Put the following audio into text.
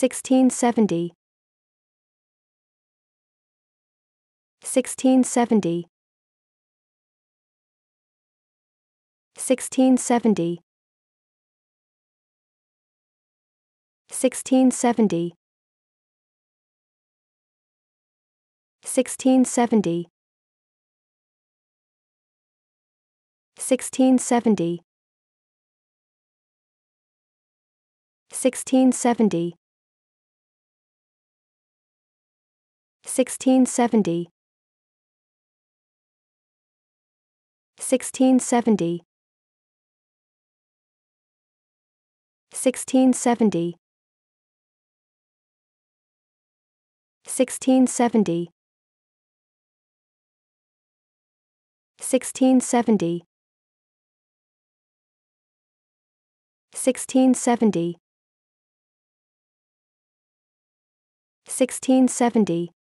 1670 1670 1670 1670 1670 1670 1670 1670 1670 1670 1670 1670 1670 1670